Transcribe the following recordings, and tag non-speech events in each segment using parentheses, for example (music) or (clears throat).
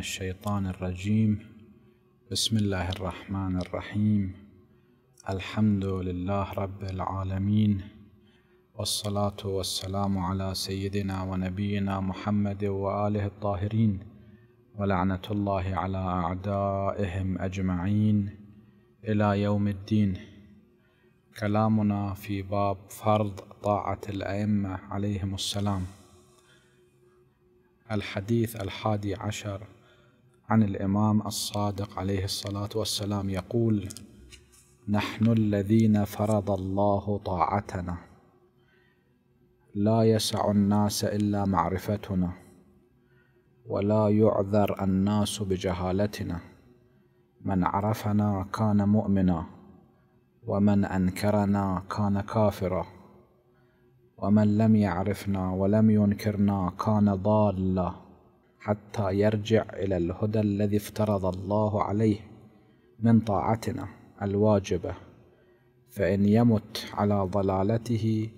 الشيطان الرجيم بسم الله الرحمن الرحيم الحمد لله رب العالمين والصلاة والسلام على سيدنا ونبينا محمد وآله الطاهرين ولعنة الله على أعدائهم أجمعين إلى يوم الدين كلامنا في باب فرض طاعة الأئمة عليهم السلام الحديث الحادي عشر عن الامام الصادق عليه الصلاه والسلام يقول نحن الذين فرض الله طاعتنا لا يسع الناس الا معرفتنا ولا يعذر الناس بجهالتنا من عرفنا كان مؤمنا ومن انكرنا كان كافرا ومن لم يعرفنا ولم ينكرنا كان ضالا حتى يرجع الى الهدى الذي افترض الله عليه من طاعتنا الواجبه فان يمت على ضلالته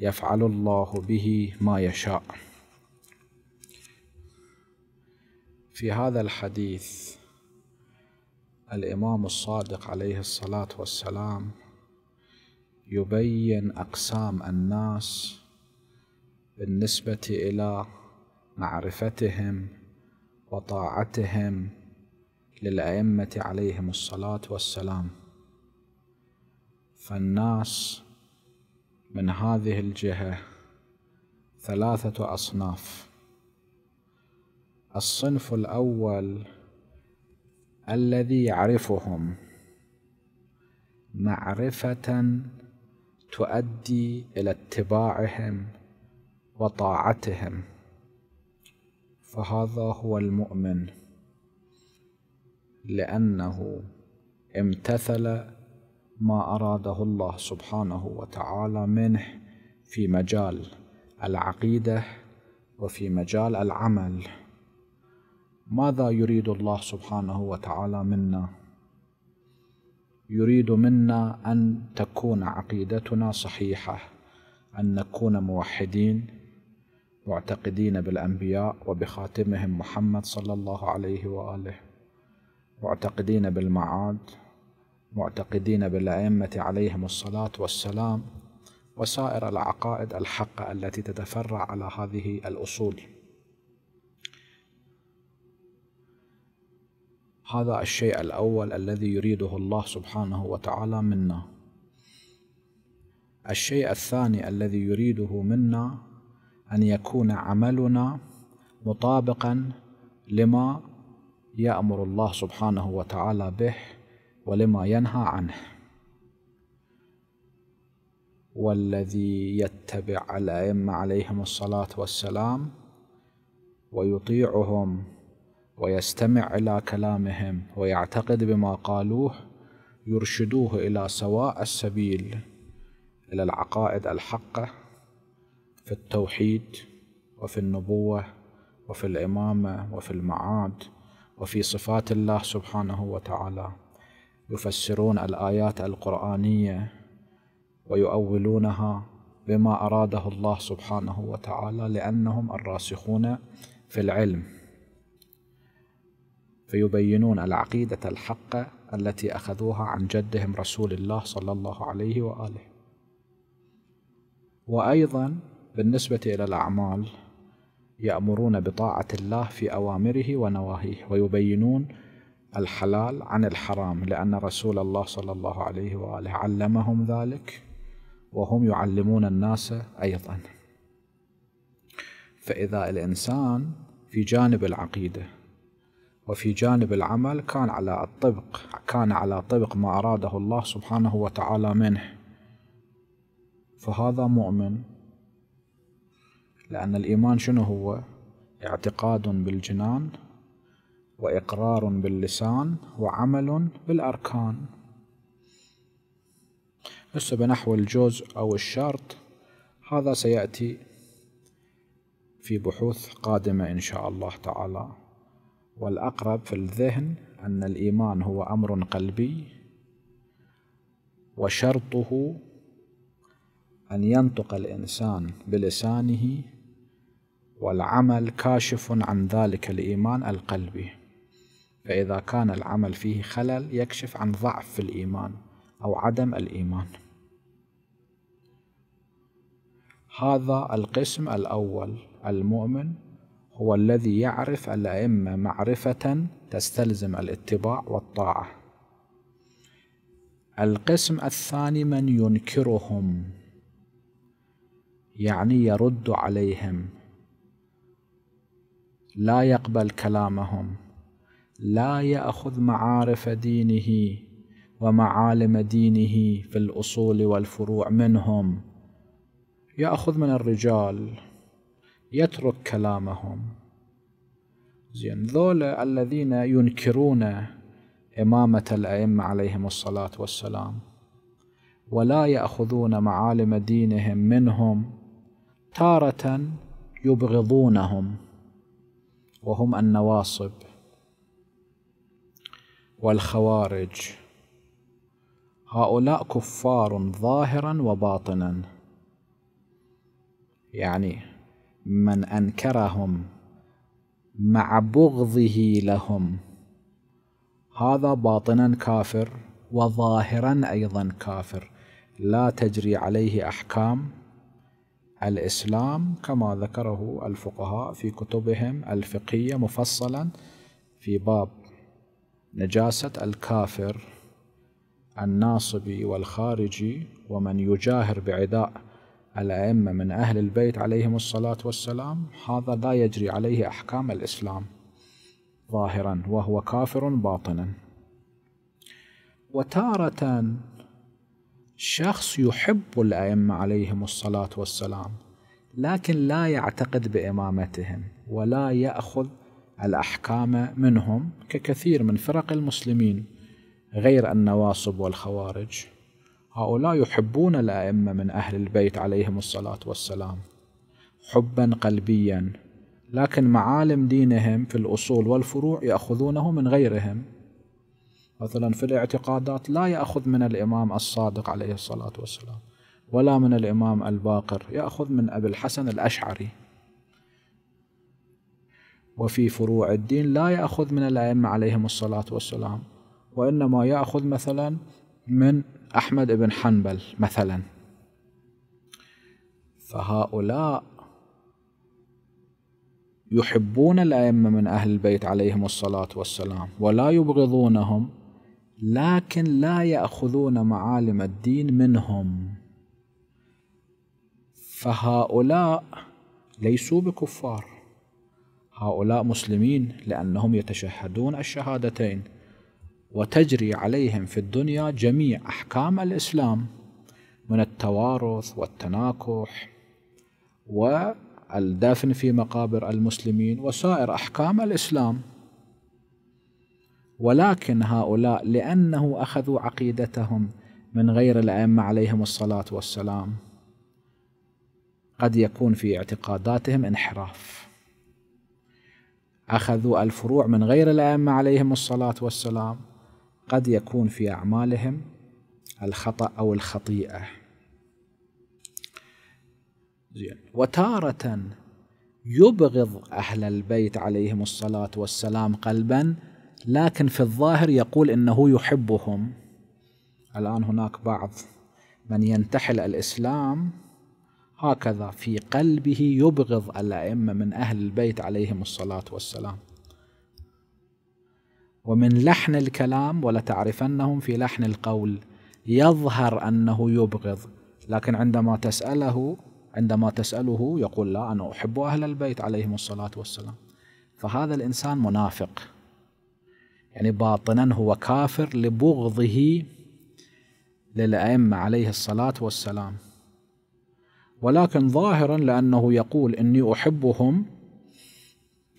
يفعل الله به ما يشاء في هذا الحديث الامام الصادق عليه الصلاه والسلام يبين اقسام الناس بالنسبه الى معرفتهم وطاعتهم للأئمة عليهم الصلاة والسلام فالناس من هذه الجهة ثلاثة أصناف الصنف الأول الذي يعرفهم معرفة تؤدي إلى اتباعهم وطاعتهم فهذا هو المؤمن لأنه امتثل ما أراده الله سبحانه وتعالى منه في مجال العقيدة وفي مجال العمل ماذا يريد الله سبحانه وتعالى منا يريد منا أن تكون عقيدتنا صحيحة أن نكون موحدين معتقدين بالأنبياء وبخاتمهم محمد صلى الله عليه وآله معتقدين بالمعاد معتقدين بالأئمة عليهم الصلاة والسلام وسائر العقائد الحقة التي تتفرع على هذه الأصول هذا الشيء الأول الذي يريده الله سبحانه وتعالى منا الشيء الثاني الذي يريده منا أن يكون عملنا مطابقا لما يأمر الله سبحانه وتعالى به ولما ينهى عنه والذي يتبع الأئمة عليهم الصلاة والسلام ويطيعهم ويستمع إلى كلامهم ويعتقد بما قالوه يرشدوه إلى سواء السبيل إلى العقائد الحقة في التوحيد وفي النبوة وفي الإمامة وفي المعاد وفي صفات الله سبحانه وتعالى يفسرون الآيات القرآنية ويؤولونها بما أراده الله سبحانه وتعالى لأنهم الراسخون في العلم فيبينون العقيدة الحقة التي أخذوها عن جدهم رسول الله صلى الله عليه وآله وأيضا بالنسبة إلى الأعمال يأمرون بطاعة الله في أوامره ونواهيه ويبينون الحلال عن الحرام لأن رسول الله صلى الله عليه وآله علمهم ذلك وهم يعلمون الناس أيضا فإذا الإنسان في جانب العقيدة وفي جانب العمل كان على الطبق كان على طبق ما أراده الله سبحانه وتعالى منه فهذا مؤمن لأن الإيمان شنو هو اعتقاد بالجنان وإقرار باللسان وعمل بالأركان هسه بنحو الجزء أو الشرط هذا سيأتي في بحوث قادمة إن شاء الله تعالى والأقرب في الذهن أن الإيمان هو أمر قلبي وشرطه أن ينطق الإنسان بلسانه والعمل كاشف عن ذلك الإيمان القلبي فإذا كان العمل فيه خلل يكشف عن ضعف في الإيمان أو عدم الإيمان هذا القسم الأول المؤمن هو الذي يعرف الأئمة معرفة تستلزم الاتباع والطاعة القسم الثاني من ينكرهم يعني يرد عليهم لا يقبل كلامهم لا ياخذ معارف دينه ومعالم دينه في الاصول والفروع منهم ياخذ من الرجال يترك كلامهم زين ذولا الذين ينكرون إمامة الأئمة عليهم الصلاة والسلام ولا يأخذون معالم دينهم منهم تارة يبغضونهم وهم النواصب والخوارج هؤلاء كفار ظاهرا وباطنا يعني من انكرهم مع بغضه لهم هذا باطنا كافر وظاهرا ايضا كافر لا تجري عليه احكام الإسلام كما ذكره الفقهاء في كتبهم الفقهية مفصلا في باب نجاسة الكافر الناصبي والخارجي ومن يجاهر بعداء الأئمة من أهل البيت عليهم الصلاة والسلام هذا لا يجري عليه أحكام الإسلام ظاهرا وهو كافر باطنا وتارة شخص يحب الأئمة عليهم الصلاة والسلام لكن لا يعتقد بإمامتهم ولا يأخذ الأحكام منهم ككثير من فرق المسلمين غير النواصب والخوارج هؤلاء يحبون الأئمة من أهل البيت عليهم الصلاة والسلام حبا قلبيا لكن معالم دينهم في الأصول والفروع يأخذونه من غيرهم مثلا في الاعتقادات لا يأخذ من الإمام الصادق عليه الصلاة والسلام ولا من الإمام الباقر يأخذ من أبي الحسن الأشعري وفي فروع الدين لا يأخذ من الأئمة عليهم الصلاة والسلام وإنما يأخذ مثلا من أحمد بن حنبل مثلا فهؤلاء يحبون الأئمة من أهل البيت عليهم الصلاة والسلام ولا يبغضونهم لكن لا ياخذون معالم الدين منهم فهؤلاء ليسوا بكفار هؤلاء مسلمين لانهم يتشهدون الشهادتين وتجري عليهم في الدنيا جميع احكام الاسلام من التوارث والتناكح والدفن في مقابر المسلمين وسائر احكام الاسلام ولكن هؤلاء لأنه أخذوا عقيدتهم من غير الأئمة عليهم الصلاة والسلام قد يكون في اعتقاداتهم انحراف أخذوا الفروع من غير الأئمة عليهم الصلاة والسلام قد يكون في أعمالهم الخطأ أو الخطيئة زين وتارة يبغض أهل البيت عليهم الصلاة والسلام قلبا لكن في الظاهر يقول انه يحبهم الان هناك بعض من ينتحل الاسلام هكذا في قلبه يبغض الائمه من اهل البيت عليهم الصلاه والسلام ومن لحن الكلام ولتعرفنهم في لحن القول يظهر انه يبغض لكن عندما تساله عندما تساله يقول لا انا احب اهل البيت عليهم الصلاه والسلام فهذا الانسان منافق يعني باطنا هو كافر لبغضه للأئمة عليه الصلاة والسلام ولكن ظاهرا لأنه يقول إني أحبهم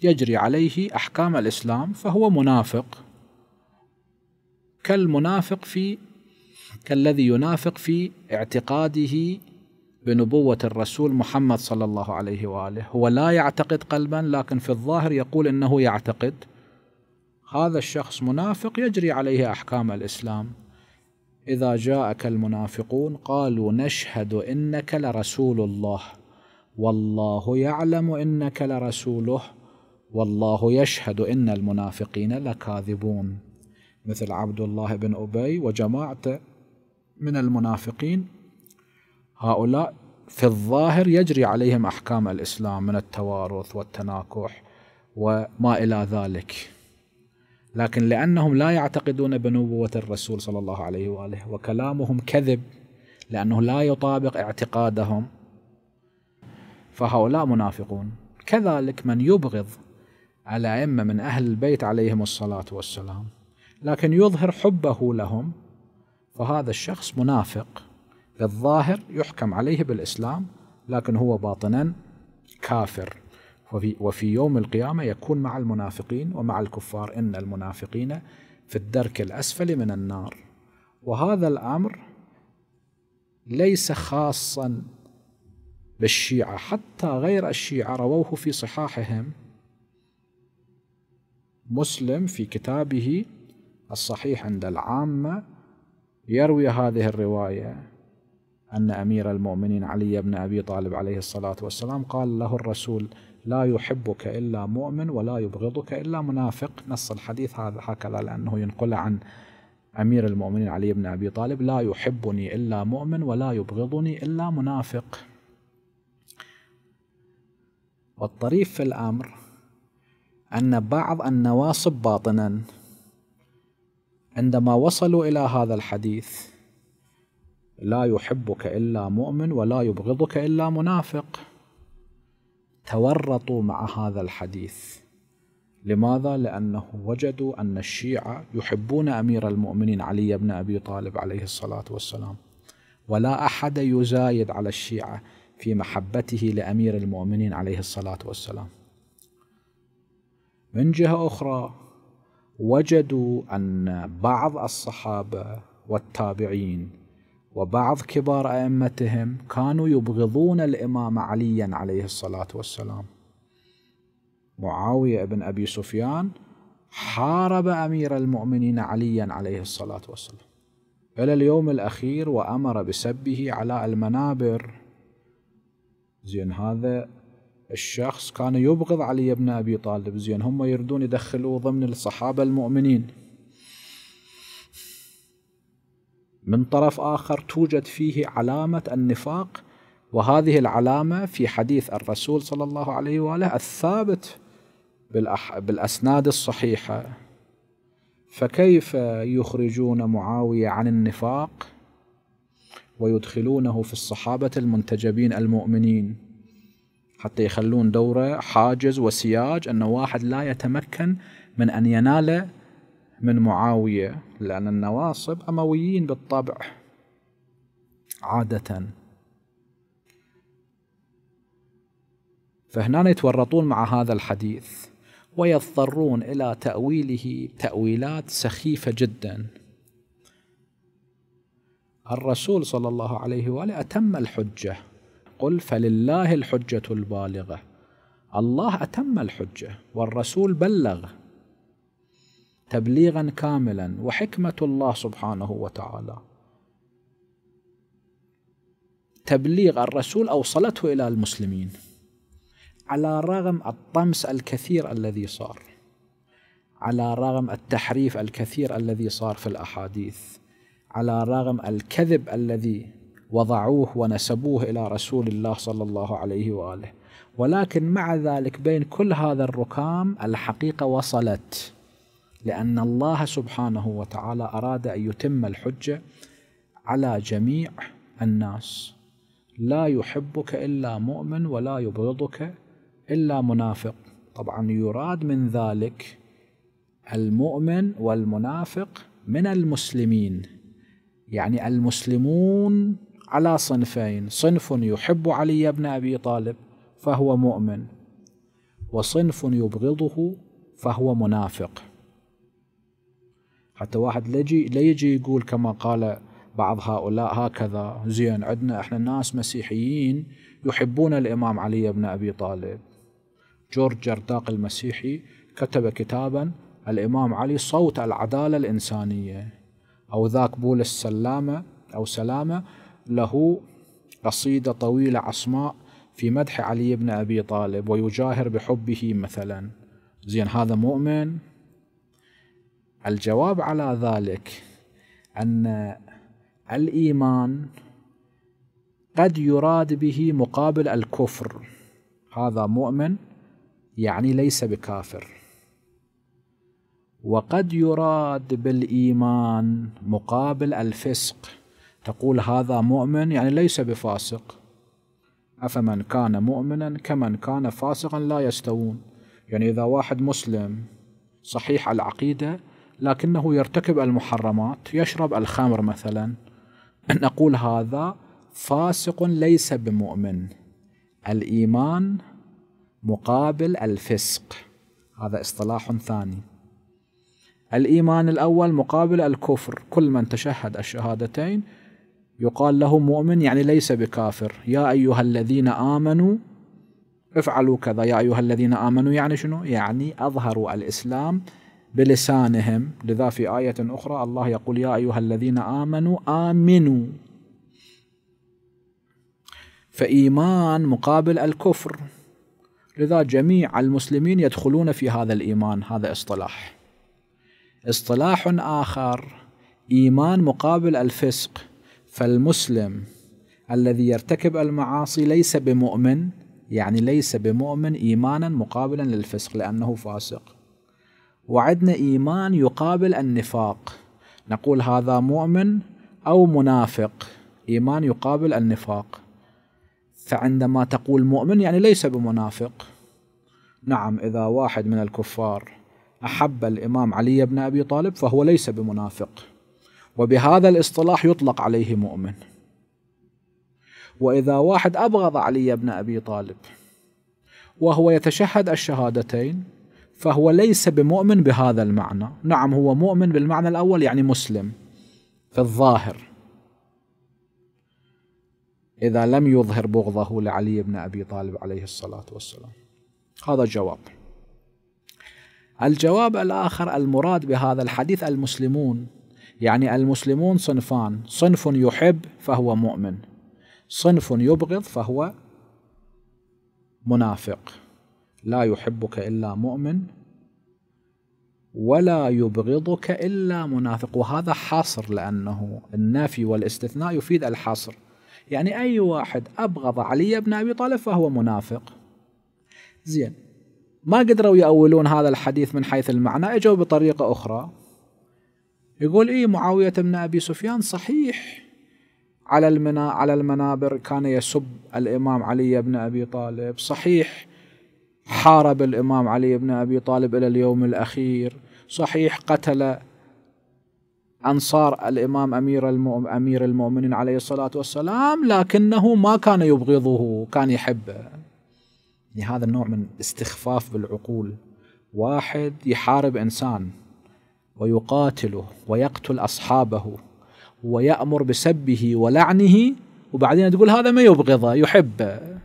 يجري عليه أحكام الإسلام فهو منافق كالمنافق في كالذي ينافق في اعتقاده بنبوة الرسول محمد صلى الله عليه وآله هو لا يعتقد قلبا لكن في الظاهر يقول إنه يعتقد هذا الشخص منافق يجري عليه أحكام الإسلام إذا جاءك المنافقون قالوا نشهد إنك لرسول الله والله يعلم إنك لرسوله والله يشهد إن المنافقين لكاذبون مثل عبد الله بن أبي وجماعته من المنافقين هؤلاء في الظاهر يجري عليهم أحكام الإسلام من التوارث والتناكح وما إلى ذلك لكن لأنهم لا يعتقدون بنبوة الرسول صلى الله عليه وآله وكلامهم كذب لأنه لا يطابق اعتقادهم فهؤلاء منافقون كذلك من يبغض الأئمة من أهل البيت عليهم الصلاة والسلام لكن يظهر حبه لهم فهذا الشخص منافق بالظاهر يحكم عليه بالإسلام لكن هو باطنا كافر وفي, وفي يوم القيامة يكون مع المنافقين ومع الكفار إن المنافقين في الدرك الأسفل من النار وهذا الأمر ليس خاصا بالشيعة حتى غير الشيعة رووه في صحاحهم مسلم في كتابه الصحيح عند العامة يروي هذه الرواية أن أمير المؤمنين علي بن أبي طالب عليه الصلاة والسلام قال له الرسول لا يحبك إلا مؤمن ولا يبغضك إلا منافق نص الحديث هذا هكذا لأنه ينقل عن أمير المؤمنين علي بن أبي طالب لا يحبني إلا مؤمن ولا يبغضني إلا منافق والطريف في الأمر أن بعض النواصب باطنا عندما وصلوا إلى هذا الحديث لا يحبك إلا مؤمن ولا يبغضك إلا منافق تورطوا مع هذا الحديث لماذا؟ لأنه وجدوا أن الشيعة يحبون أمير المؤمنين علي بن أبي طالب عليه الصلاة والسلام ولا أحد يزايد على الشيعة في محبته لأمير المؤمنين عليه الصلاة والسلام من جهة أخرى وجدوا أن بعض الصحابة والتابعين وبعض كبار أئمتهم كانوا يبغضون الإمام عليا عليه الصلاة والسلام معاوية بن أبي سفيان حارب أمير المؤمنين عليا عليه الصلاة والسلام إلى اليوم الأخير وأمر بسبه على المنابر زين هذا الشخص كان يبغض علي بن أبي طالب زين هم يردون يدخلوه ضمن الصحابة المؤمنين من طرف آخر توجد فيه علامة النفاق وهذه العلامة في حديث الرسول صلى الله عليه وآله الثابت بالأسناد الصحيحة فكيف يخرجون معاوية عن النفاق ويدخلونه في الصحابة المنتجبين المؤمنين حتى يخلون دوره حاجز وسياج أن واحد لا يتمكن من أن ينال من معاوية لأن النواصب أمويين بالطبع عادة فهنا يتورطون مع هذا الحديث ويضطرون إلى تأويله تأويلات سخيفة جدا الرسول صلى الله عليه وآله أتم الحجة قل فلله الحجة البالغة الله أتم الحجة والرسول بلغ تبليغا كاملا وحكمه الله سبحانه وتعالى تبليغ الرسول اوصلته الى المسلمين على رغم الطمس الكثير الذي صار على رغم التحريف الكثير الذي صار في الاحاديث على رغم الكذب الذي وضعوه ونسبوه الى رسول الله صلى الله عليه واله ولكن مع ذلك بين كل هذا الركام الحقيقه وصلت لأن الله سبحانه وتعالى أراد أن يتم الحجة على جميع الناس لا يحبك إلا مؤمن ولا يبغضك إلا منافق طبعا يراد من ذلك المؤمن والمنافق من المسلمين يعني المسلمون على صنفين صنف يحب علي بن أبي طالب فهو مؤمن وصنف يبغضه فهو منافق حتى واحد يجي لا يجي يقول كما قال بعض هؤلاء هكذا زين عندنا احنا ناس مسيحيين يحبون الامام علي بن ابي طالب جورج جرداق المسيحي كتب كتابا الامام علي صوت العداله الانسانيه او ذاك بولس السلامه او سلامه له قصيده طويله عصماء في مدح علي بن ابي طالب ويجاهر بحبه مثلا زين هذا مؤمن الجواب على ذلك أن الإيمان قد يراد به مقابل الكفر هذا مؤمن يعني ليس بكافر وقد يراد بالإيمان مقابل الفسق تقول هذا مؤمن يعني ليس بفاسق أفمن كان مؤمنا كمن كان فاسقا لا يستوون يعني إذا واحد مسلم صحيح العقيدة لكنه يرتكب المحرمات يشرب الخمر مثلا نقول هذا فاسق ليس بمؤمن الإيمان مقابل الفسق هذا اصطلاح ثاني الإيمان الأول مقابل الكفر كل من تشهد الشهادتين يقال له مؤمن يعني ليس بكافر يا أيها الذين آمنوا افعلوا كذا يا أيها الذين آمنوا يعني شنو؟ يعني أظهروا الإسلام بلسانهم لذا في آية أخرى الله يقول يا أيها الذين آمنوا آمنوا فإيمان مقابل الكفر لذا جميع المسلمين يدخلون في هذا الإيمان هذا اصطلاح اصطلاح آخر إيمان مقابل الفسق فالمسلم الذي يرتكب المعاصي ليس بمؤمن يعني ليس بمؤمن إيمانا مقابلا للفسق لأنه فاسق وعدنا إيمان يقابل النفاق نقول هذا مؤمن أو منافق إيمان يقابل النفاق فعندما تقول مؤمن يعني ليس بمنافق نعم إذا واحد من الكفار أحب الإمام علي بن أبي طالب فهو ليس بمنافق وبهذا الاصطلاح يطلق عليه مؤمن وإذا واحد أبغض علي بن أبي طالب وهو يتشهد الشهادتين فهو ليس بمؤمن بهذا المعنى نعم هو مؤمن بالمعنى الأول يعني مسلم في الظاهر إذا لم يظهر بغضه لعلي بن أبي طالب عليه الصلاة والسلام هذا جواب الجواب الآخر المراد بهذا الحديث المسلمون يعني المسلمون صنفان صنف يحب فهو مؤمن صنف يبغض فهو منافق لا يحبك إلا مؤمن ولا يبغضك إلا منافق وهذا حاصر لأنه النفي والاستثناء يفيد الحصر يعني أي واحد أبغض علي بن أبي طالب فهو منافق زين ما قدروا يأولون هذا الحديث من حيث المعنى اجوا بطريقة أخرى يقول إيه معاوية بن أبي سفيان صحيح على المنا على المنابر كان يسب الإمام علي بن أبي طالب صحيح حارب الإمام علي بن أبي طالب إلى اليوم الأخير صحيح قتل أنصار الإمام أمير أمير المؤمنين عليه الصلاة والسلام لكنه ما كان يبغضه كان يحبه يعني هذا النوع من استخفاف بالعقول واحد يحارب إنسان ويقاتله ويقتل أصحابه ويأمر بسبه ولعنه وبعدين تقول هذا ما يبغضه يحبه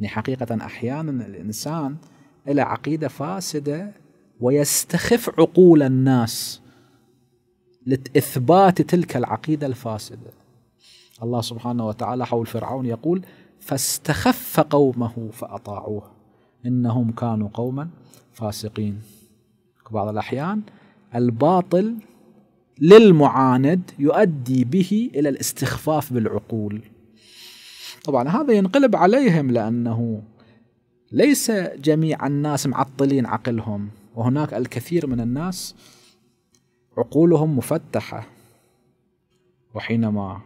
يعني حقيقة أحيانا الإنسان إلى عقيدة فاسدة ويستخف عقول الناس لإثبات تلك العقيدة الفاسدة الله سبحانه وتعالى حول فرعون يقول فاستخف قومه فأطاعوه إنهم كانوا قوما فاسقين بعض الأحيان الباطل للمعاند يؤدي به إلى الاستخفاف بالعقول طبعا هذا ينقلب عليهم لأنه ليس جميع الناس معطلين عقلهم وهناك الكثير من الناس عقولهم مفتحة وحينما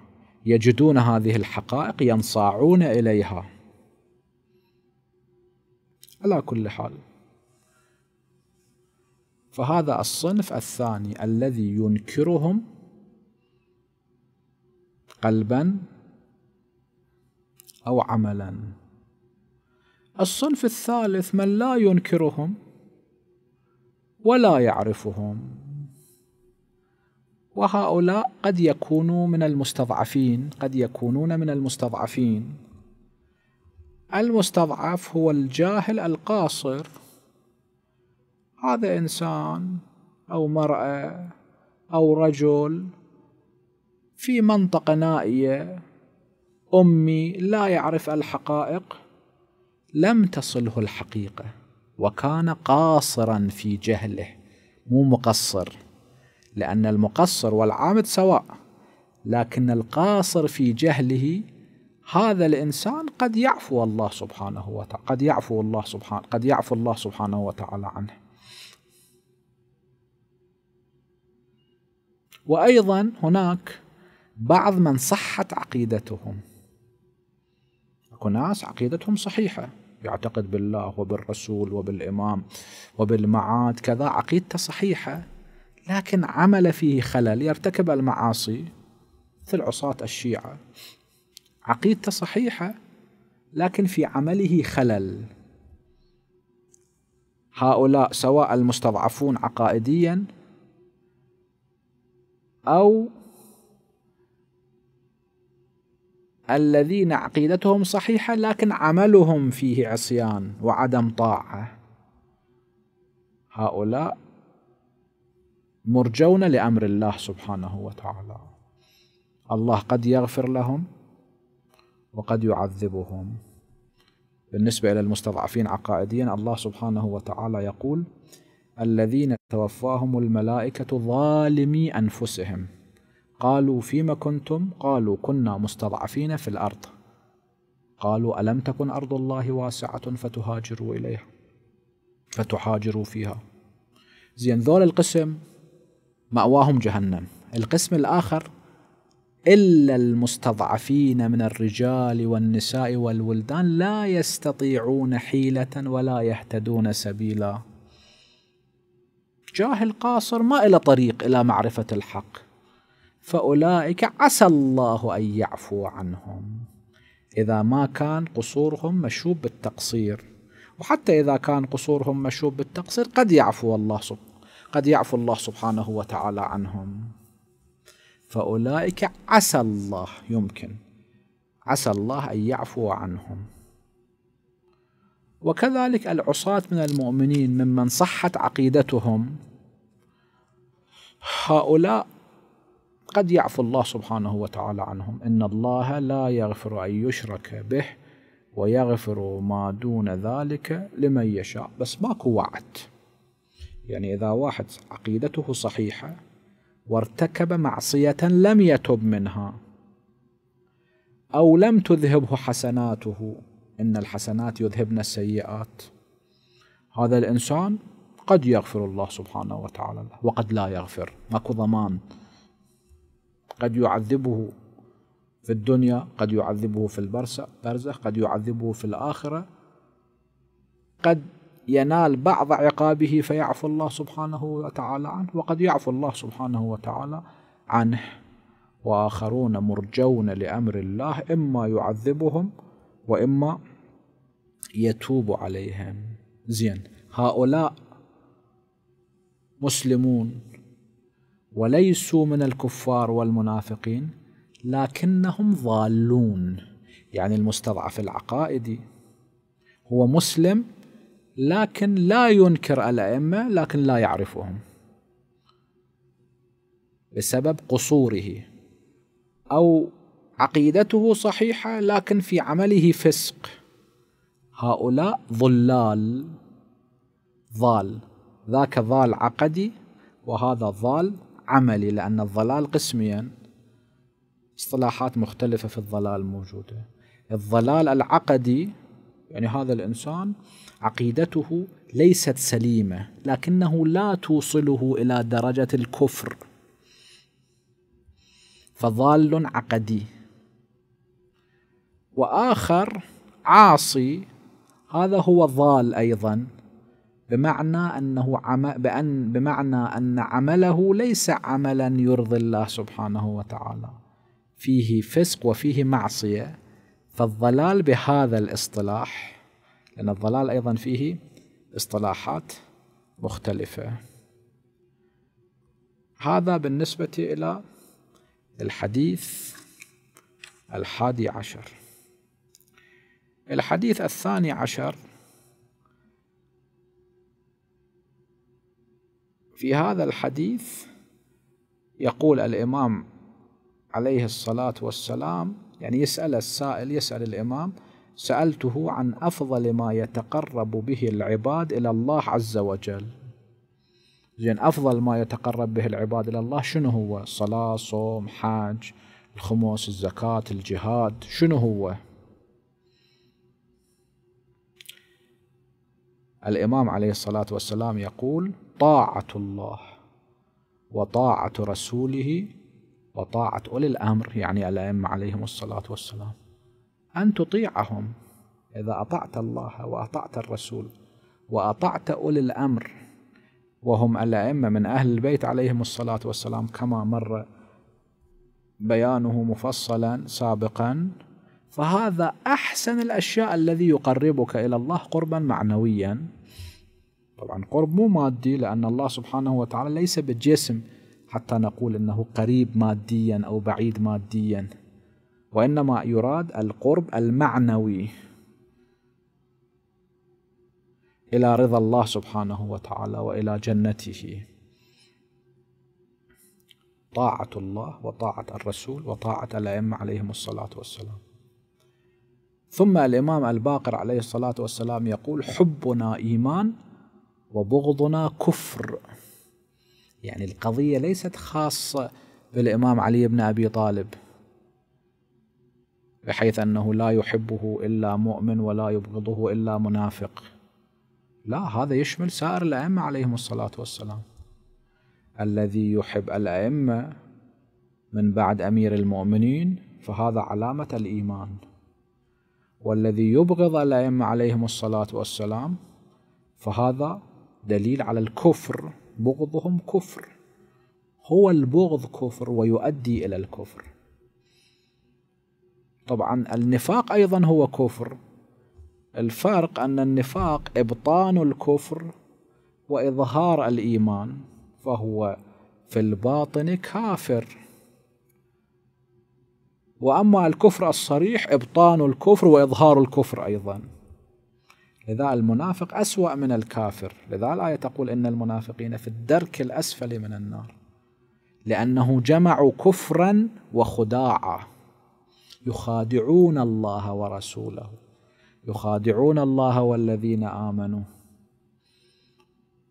يجدون هذه الحقائق ينصاعون إليها على كل حال فهذا الصنف الثاني الذي ينكرهم قلبا أو عملا الصنف الثالث من لا ينكرهم ولا يعرفهم وهؤلاء قد يكونوا من المستضعفين قد يكونون من المستضعفين المستضعف هو الجاهل القاصر هذا انسان او مراه او رجل في منطقه نائيه أمي لا يعرف الحقائق لم تصله الحقيقة وكان قاصرا في جهله مو مقصر لأن المقصر والعامد سواء لكن القاصر في جهله هذا الإنسان قد يعفو الله سبحانه وتعالى قد يعفو الله سبحانه قد يعفو الله سبحانه وتعالى عنه وأيضا هناك بعض من صحت عقيدتهم أناس عقيدتهم صحيحه يعتقد بالله وبالرسول وبالامام وبالمعاد كذا عقيدته صحيحه لكن عمل فيه خلل يرتكب المعاصي مثل عصاة الشيعة عقيدته صحيحة لكن في عمله خلل هؤلاء سواء المستضعفون عقائديا أو الذين عقيدتهم صحيحة لكن عملهم فيه عصيان وعدم طاعة هؤلاء مرجون لأمر الله سبحانه وتعالى الله قد يغفر لهم وقد يعذبهم بالنسبة إلى المستضعفين عقائديا الله سبحانه وتعالى يقول الذين توفاهم الملائكة ظالمي أنفسهم قالوا فيما كنتم قالوا كنا مستضعفين في الارض قالوا الم تكن ارض الله واسعه فتهاجروا اليها فتحاجروا فيها زين ذول القسم مأواهم جهنم القسم الآخر إلا المستضعفين من الرجال والنساء والولدان لا يستطيعون حيلة ولا يهتدون سبيلا جاهل قاصر ما إلى طريق إلى معرفة الحق فأولئك عسى الله أن يعفو عنهم إذا ما كان قصورهم مشوب بالتقصير وحتى إذا كان قصورهم مشوب بالتقصير قد يعفو الله قد يعفو الله سبحانه وتعالى عنهم فأولئك عسى الله يمكن عسى الله أن يعفو عنهم وكذلك العصاة من المؤمنين ممن صحت عقيدتهم هؤلاء قد يعفو الله سبحانه وتعالى عنهم إن الله لا يغفر أن يشرك به ويغفر ما دون ذلك لمن يشاء بس ماكو وعد يعني إذا واحد عقيدته صحيحة وارتكب معصية لم يتب منها أو لم تذهبه حسناته إن الحسنات يذهبن السيئات هذا الإنسان قد يغفر الله سبحانه وتعالى وقد لا يغفر ماكو ضمان قد يعذبه في الدنيا قد يعذبه في البرزخ قد يعذبه في الآخرة قد ينال بعض عقابه فيعفو الله سبحانه وتعالى عنه وقد يعفو الله سبحانه وتعالى عنه وآخرون مرجون لأمر الله إما يعذبهم وإما يتوب عليهم زين هؤلاء مسلمون وليسوا من الكفار والمنافقين لكنهم ضالون يعني المستضعف العقائدي هو مسلم لكن لا ينكر الأئمة لكن لا يعرفهم بسبب قصوره أو عقيدته صحيحة لكن في عمله فسق هؤلاء ضلال ضال ذاك ضال عقدي وهذا ضال عملي لأن الضلال قسميا اصطلاحات مختلفة في الضلال موجودة الضلال العقدي يعني هذا الإنسان عقيدته ليست سليمة لكنه لا توصله إلى درجة الكفر فضال عقدي وآخر عاصي هذا هو ضال أيضا بمعنى أنه عم بأن بمعنى أن عمله ليس عملا يرضي الله سبحانه وتعالى فيه فسق وفيه معصية فالضلال بهذا الاصطلاح لأن الضلال أيضا فيه اصطلاحات مختلفة هذا بالنسبة إلى الحديث الحادي عشر الحديث الثاني عشر في هذا الحديث يقول الإمام عليه الصلاة والسلام يعني يسأل السائل يسأل الإمام سألته عن أفضل ما يتقرب به العباد إلى الله عز وجل زين أفضل ما يتقرب به العباد إلى الله شنو هو صلاة صوم حاج الخمس الزكاة الجهاد شنو هو الإمام عليه الصلاة والسلام يقول طاعة الله وطاعة رسوله وطاعة أولي الأمر يعني الأئمة عليهم الصلاة والسلام أن تطيعهم إذا أطعت الله وأطعت الرسول وأطعت أولي الأمر وهم الأئمة من أهل البيت عليهم الصلاة والسلام كما مر بيانه مفصلا سابقا فهذا أحسن الأشياء الذي يقربك إلى الله قربا معنويا طبعا قرب مو مادي لأن الله سبحانه وتعالى ليس بالجسم حتى نقول أنه قريب ماديا أو بعيد ماديا وإنما يراد القرب المعنوي إلى رضا الله سبحانه وتعالى وإلى جنته طاعة الله وطاعة الرسول وطاعة الأئمة عليهم الصلاة والسلام ثم الإمام الباقر عليه الصلاة والسلام يقول حبنا إيمان وبغضنا كفر يعني القضية ليست خاصة بالإمام علي بن أبي طالب بحيث أنه لا يحبه إلا مؤمن ولا يبغضه إلا منافق لا هذا يشمل سائر الأئمة عليهم الصلاة والسلام الذي يحب الأئمة من بعد أمير المؤمنين فهذا علامة الإيمان والذي يبغض الأئمة عليهم الصلاة والسلام فهذا دليل على الكفر بغضهم كفر هو البغض كفر ويؤدي إلى الكفر طبعا النفاق أيضا هو كفر الفرق أن النفاق إبطان الكفر وإظهار الإيمان فهو في الباطن كافر وأما الكفر الصريح إبطان الكفر وإظهار الكفر أيضا لذا المنافق أسوأ من الكافر لذا الآية تقول إن المنافقين في الدرك الأسفل من النار لأنه جمعوا كفرا وخداعا يخادعون الله ورسوله يخادعون الله والذين آمنوا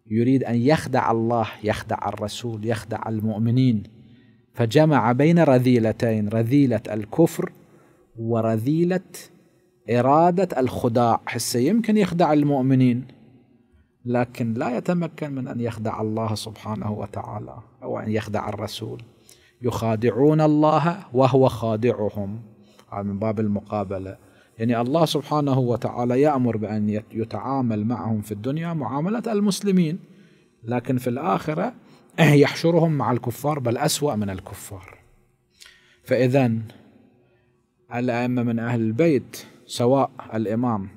يريد أن يخدع الله يخدع الرسول يخدع المؤمنين فجمع بين رذيلتين رذيلة الكفر ورذيلة إرادة الخداع حسه يمكن يخدع المؤمنين لكن لا يتمكن من أن يخدع الله سبحانه وتعالى أو أن يخدع الرسول يخادعون الله وهو خادعهم من باب المقابلة يعني الله سبحانه وتعالى يأمر بأن يتعامل معهم في الدنيا معاملة المسلمين لكن في الآخرة أه، يحشرهم مع الكفار بل أسوأ من الكفار فإذا الأئمة من أهل البيت سواء الإمام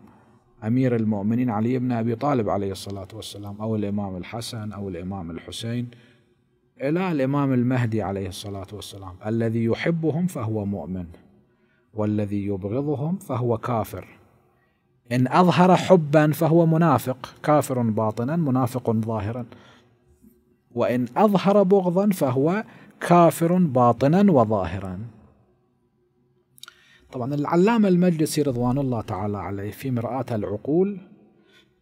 أمير المؤمنين علي بن أبي طالب عليه الصلاة والسلام أو الإمام الحسن أو الإمام الحسين إلى الإمام المهدي عليه الصلاة والسلام الذي يحبهم فهو مؤمن والذي يبغضهم فهو كافر إن أظهر حبا فهو منافق كافر باطنا منافق ظاهرا وإن أظهر بغضا فهو كافر باطنا وظاهرا طبعا العلامة المجلسي رضوان الله تعالى عليه في مرآة العقول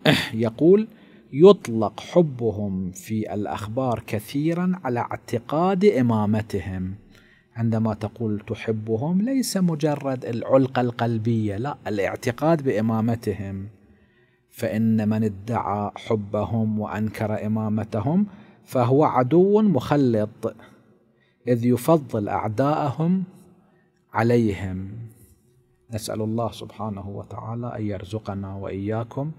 (clears throat) يقول يطلق حبهم في الأخبار كثيرا على اعتقاد إمامتهم عندما تقول تحبهم ليس مجرد العلقة القلبية لا الاعتقاد بإمامتهم فإن من ادعى حبهم وأنكر إمامتهم فهو عدو مخلط إذ يفضل أعداءهم عليهم نسأل الله سبحانه وتعالى أن يرزقنا وإياكم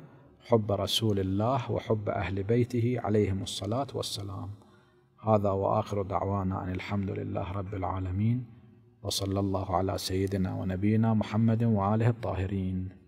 حب رسول الله وحب أهل بيته عليهم الصلاة والسلام هذا وآخر دعوانا أن الحمد لله رب العالمين وصلى الله على سيدنا ونبينا محمد وآله الطاهرين